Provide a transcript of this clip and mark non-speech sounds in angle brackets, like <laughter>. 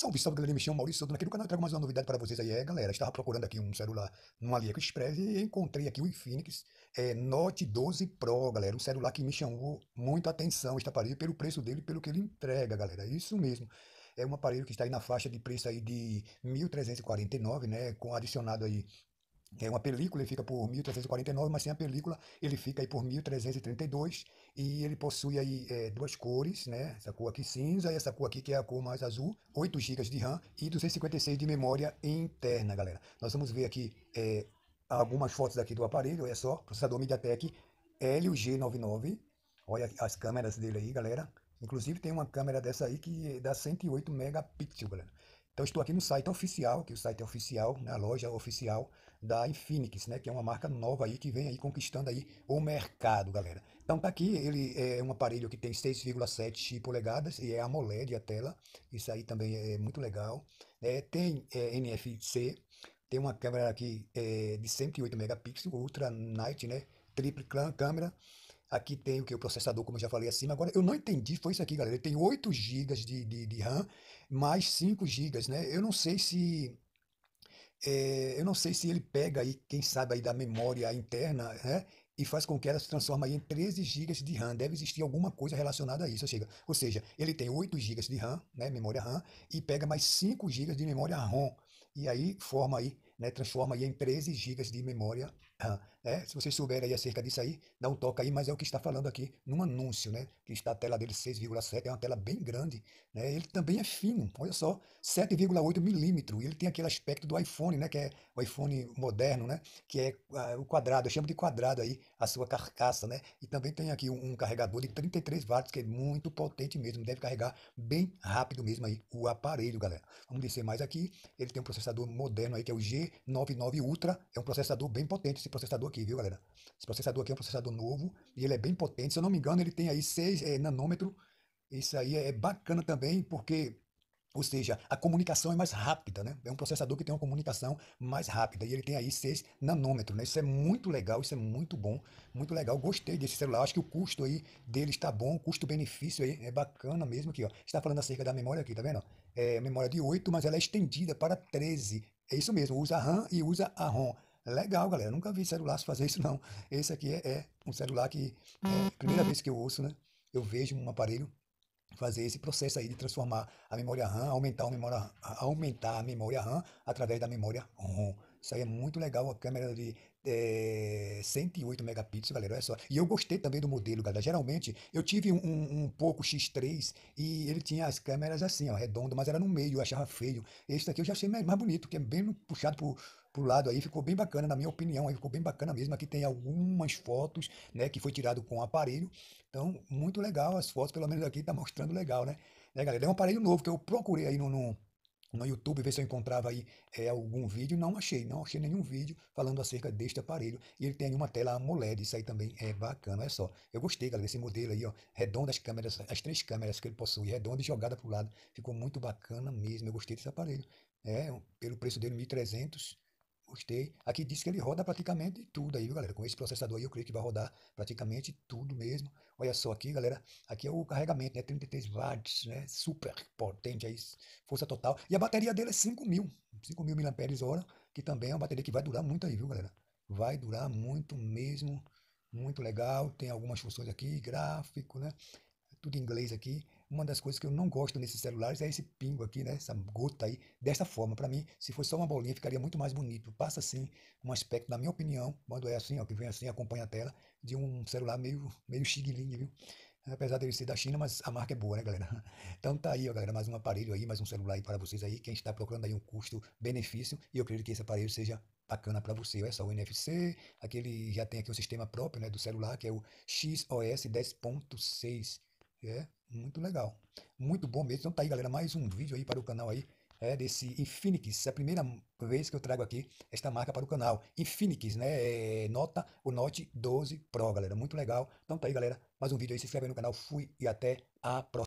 Salve, salve, galera mexeu, Maurício Souto aqui no canal. Trago mais uma novidade para vocês aí. É, galera, estava procurando aqui um celular no AliExpress e encontrei aqui o Infinix é, Note 12 Pro, galera. Um celular que me chamou muita atenção este aparelho pelo preço dele e pelo que ele entrega, galera. É isso mesmo. É um aparelho que está aí na faixa de preço aí de 1.349, né? Com adicionado aí é uma película, ele fica por 1.349, mas sem a película ele fica aí por 1.332 e ele possui aí é, duas cores, né? Essa cor aqui cinza e essa cor aqui que é a cor mais azul, 8 GB de RAM e 256 de memória interna, galera. Nós vamos ver aqui é, algumas fotos aqui do aparelho, olha só, processador MediaTek Helio G99, olha as câmeras dele aí, galera. Inclusive tem uma câmera dessa aí que dá 108 megapixels, galera. Então estou aqui no site oficial, que o site é oficial, na né, loja oficial da Infinix, né, que é uma marca nova aí que vem aí conquistando aí o mercado, galera. Então tá aqui, ele é um aparelho que tem 6,7 polegadas e é AMOLED a tela, isso aí também é muito legal. É, tem é, NFC, tem uma câmera aqui é, de 108 megapixels, Ultra Night, né, triple câmera. Aqui tem o que? O processador, como eu já falei acima. Agora, eu não entendi, foi isso aqui, galera. Ele tem 8 GB de, de, de RAM, mais 5 GB, né? Eu não sei se é, eu não sei se ele pega aí, quem sabe aí da memória interna, né? E faz com que ela se transforme aí em 13 GB de RAM. Deve existir alguma coisa relacionada a isso. Chega. Ou seja, ele tem 8 GB de RAM, né, memória RAM, e pega mais 5 GB de memória ROM. E aí forma aí, né, transforma aí em 13 gigas de memória. é Se vocês souberem aí acerca disso aí, dá um toque aí, mas é o que está falando aqui num anúncio, né? Que está a tela dele 6,7, é uma tela bem grande. Né? Ele também é fino, olha só, 7,8 milímetro. Ele tem aquele aspecto do iPhone, né? Que é o iPhone moderno, né? Que é uh, o quadrado, eu chamo de quadrado aí, a sua carcaça, né? E também tem aqui um, um carregador de 33 watts, que é muito potente mesmo, deve carregar bem rápido mesmo aí o aparelho, galera. Vamos descer mais aqui, ele tem um processador moderno aí, que é o G99 Ultra. É um processador bem potente esse processador aqui, viu, galera? Esse processador aqui é um processador novo e ele é bem potente. Se eu não me engano, ele tem aí 6 é, eh, nanômetro. Isso aí é bacana também, porque ou seja, a comunicação é mais rápida, né? É um processador que tem uma comunicação mais rápida e ele tem aí 6 nanômetros, né? Isso é muito legal, isso é muito bom, muito legal. Gostei desse celular, acho que o custo aí dele está bom, custo-benefício aí é bacana mesmo aqui, ó. Está falando acerca da memória aqui, tá vendo? é, memória de 8, mas ela é estendida para 13. É isso mesmo, usa RAM e usa a ROM. Legal, galera. Nunca vi celular fazer isso, não. Esse aqui é, é um celular que é a uhum. primeira vez que eu ouço, né? Eu vejo um aparelho fazer esse processo aí de transformar a memória RAM, aumentar a memória, aumentar a memória RAM através da memória ROM. Isso aí é muito legal, uma câmera de é, eh, 108 megapixels, galera, olha só. E eu gostei também do modelo, galera. Geralmente, eu tive um, um, pouco X3 e ele tinha as câmeras assim, ó, redondo, mas era no meio, eu achava feio. Esse daqui eu já achei mais, mais bonito, que é bem puxado pro, pro lado aí, ficou bem bacana, na minha opinião, aí ficou bem bacana mesmo. Aqui tem algumas fotos, né, que foi tirado com o aparelho. Então, muito legal as fotos, pelo menos aqui tá mostrando legal, né? Né, galera? É um aparelho novo que eu procurei aí no, no no YouTube, ver se eu encontrava aí é, algum vídeo. Não achei, não achei nenhum vídeo falando acerca deste aparelho. E ele tem uma tela AMOLED, isso aí também é bacana, é só. Eu gostei, galera, desse modelo aí, ó, as câmeras, as três câmeras que ele possui, redonda e jogada para o lado. Ficou muito bacana mesmo, eu gostei desse aparelho. É, pelo preço dele, 1.300 Gostei. Aqui diz que ele roda praticamente tudo aí, viu, galera? Com esse processador aí, eu creio que vai rodar praticamente tudo mesmo. Olha só aqui, galera. Aqui é o carregamento, né? 33 watts, né? Super potente aí, força total. E a bateria dele é 5.000, 5.000 mAh, que também é uma bateria que vai durar muito aí, viu, galera? Vai durar muito mesmo. Muito legal. Tem algumas funções aqui, gráfico, né? Tudo em inglês aqui. Uma das coisas que eu não gosto nesses celulares é esse pingo aqui, né? Essa gota aí, desta forma. Para mim, se fosse só uma bolinha, ficaria muito mais bonito. Passa assim um aspecto, na minha opinião, quando é assim, ó, que vem assim, acompanha a tela, de um celular meio, meio chigue viu? Apesar dele ser da China, mas a marca é boa, né, galera? <laughs> Então tá aí, ó, galera, mais um aparelho aí, mais um celular aí para vocês aí. Quem está procurando aí um custo-benefício, e eu creio que esse aparelho seja bacana para você. Essa o NFC, aquele já tem aqui um sistema próprio, né, do celular, que é o XOS 10.6, é? Muito legal. Muito bom mesmo. Então tá aí, galera, mais um vídeo aí para o canal aí é, desse Infinix. É a primeira vez que eu trago aqui esta marca para o canal. Infinix, né? É, nota o Note 12 Pro, galera. Muito legal. Então tá aí, galera. Mais um vídeo aí. Se inscreve aí no canal. Fui e até a próxima.